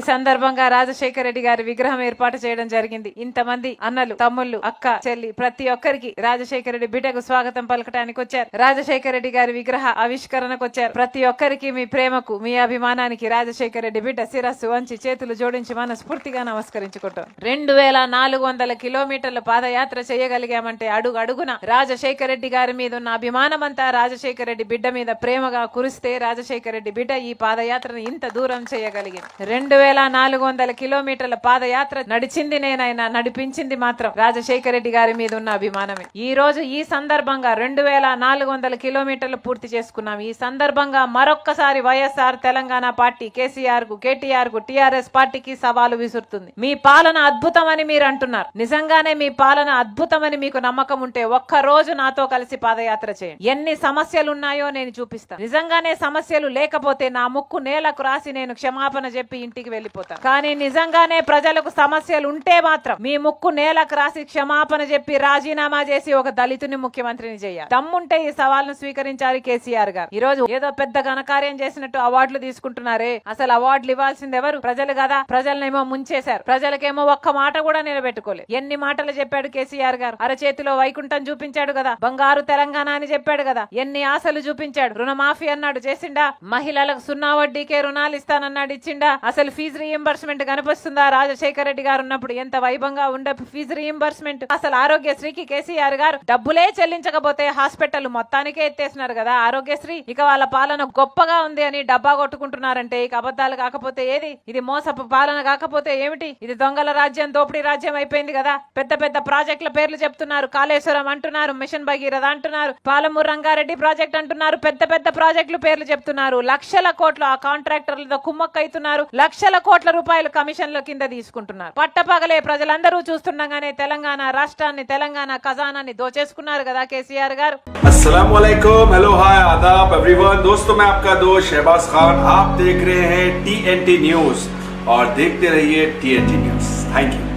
ఈ సందర్భంగా రాజశేఖర రెడ్డి గారి విగ్రహం ఏర్పాటు చేయడం జరిగింది ఇంతమంది అన్నలు తమ్ముళ్ళు అక్క చెల్లి ప్రతి ఒక్కరికి రాజశేఖర రెడ్డి బిడ్డకు స్వాగతం పలకటానికి వచ్చారు రాజశేఖర రెడ్డి గారి విగ్రహ ఆవిష్కరణకు వచ్చారు ప్రతి ఒక్కరికి మీ ప్రేమకు మీ అభిమానానికి రాజశేఖర రెడ్డి బిడ్డ శిరస్సు వంచి చేతులు జోడించి మనస్ఫూర్తిగా నమస్కరించుకుంటాం రెండు వేల నాలుగు వందల కిలోమీటర్ల పాదయాత్ర చేయగలిగామంటే అడుగు అడుగున రాజశేఖర రెడ్డి గారి మీద ఉన్న అభిమానమంతా రాజశేఖర రెడ్డి బిడ్డ మీద ప్రేమగా కురిస్తే రాజశేఖర రెడ్డి బిడ్డ ఈ పాదయాత్రను ఇంత దూరం చేయగలిగింది రెండు వేల నాలుగు వందల కిలోమీటర్ల పాదయాత్ర నడిచింది నేనైనా నడిపించింది మాత్రం రాజశేఖర రెడ్డి గారి మీద ఉన్న అభిమానమే ఈ రోజు ఈ సందర్భంగా రెండు వేల నాలుగు వందల కిలోమీటర్లు పూర్తి చేసుకున్నాం ఈ సందర్భంగా మరొక్కసారి వైఎస్ఆర్ తెలంగాణ పార్టీ కేసీఆర్ కు కేటీఆర్ కు టిఆర్ఎస్ పార్టీకి సవాలు విసురుతుంది మీ పాలన అద్భుతం అని మీరు అంటున్నారు నిజంగానే మీ పాలన అద్భుతమని మీకు నమ్మకం ఉంటే ఒక్క రోజు నాతో కలిసి పాదయాత్ర చేయండి ఎన్ని సమస్యలు ఉన్నాయో నేను చూపిస్తాను నిజంగానే సమస్యలు లేకపోతే నా ముక్కు నేలకు రాసి నేను క్షమాపణ చెప్పి ఇంటికి వెళ్ళిపోతారు కానీ నిజంగానే ప్రజలకు సమస్యలు ఉంటే మాత్రం మీ ముక్కు నేలకు రాసి క్షమాపణ చెప్పి రాజీనామా చేసి ఒక దళితుని ముఖ్యమంత్రిని చేయాలి దమ్ముంటే ఈ సవాల్ ను స్వీకరించారు కేసీఆర్ గారు ఈ రోజు ఏదో పెద్ద ఘనకార్యం చేసినట్టు అవార్డులు తీసుకుంటున్నారే అసలు అవార్డులు ఇవ్వాల్సింది ఎవరు ప్రజలు కదా ప్రజలనేమో ముంచేశారు ప్రజలకేమో ఒక్క మాట కూడా నిలబెట్టుకోలేదు ఎన్ని మాటలు చెప్పాడు కేసీఆర్ గారు అర చేతిలో వైకుంఠం చూపించాడు కదా బంగారు తెలంగాణ అని చెప్పాడు కదా ఎన్ని ఆశలు చూపించాడు రుణమాఫీ అన్నాడు చేసిండా మహిళలకు సున్నా వడ్డీకే రుణాలు ఇస్తానన్నాడు ఇచ్చిండా అసలు ఫీజు ఫీజు రీఎంబర్స్మెంట్ కనిపిస్తుందా రాజశేఖర రెడ్డి గారు ఉన్నప్పుడు ఎంత వైభవంగా ఉండే ఫీజు రీఎంబర్స్మెంట్ అసలు ఆరోగ్యశ్రీకి కేసీఆర్ గారు డబ్బులే చెల్లించకపోతే హాస్పిటల్ మొత్తానికే ఎత్తేసినారు కదా ఆరోగ్యశ్రీ ఇక వాళ్ళ పాలన గొప్పగా ఉంది అని డబ్బా కొట్టుకుంటున్నారంటే ఇక అబద్ధాలు కాకపోతే ఏది ఇది మోసపు పాలన కాకపోతే ఏమిటి ఇది దొంగల రాజ్యం దోపిడీ రాజ్యం అయిపోయింది కదా పెద్ద పెద్ద ప్రాజెక్టుల పేర్లు చెప్తున్నారు కాళేశ్వరం అంటున్నారు మిషన్ భగీరథ అంటున్నారు పాలమూరు రంగారెడ్డి ప్రాజెక్ట్ అంటున్నారు పెద్ద పెద్ద ప్రాజెక్టులు పేర్లు చెప్తున్నారు లక్షల కోట్లు ఆ కాంట్రాక్టర్లతో కుమ్మక్కైతున్నారు లక్షల కోట్ల రూపాయలు కమిషన్ల కింద తీసుకుంటున్నారు పట్టపగలే ప్రజలందరూ చూస్తుండగానే తెలంగాణ రాష్ట్రాన్ని తెలంగాణ ఖజానాన్ని దోచేసుకున్నారు కదా కేసీఆర్ గారు అస్సలం హలో హాయ్ और देखते रहिए न्यूज़ थैंक यू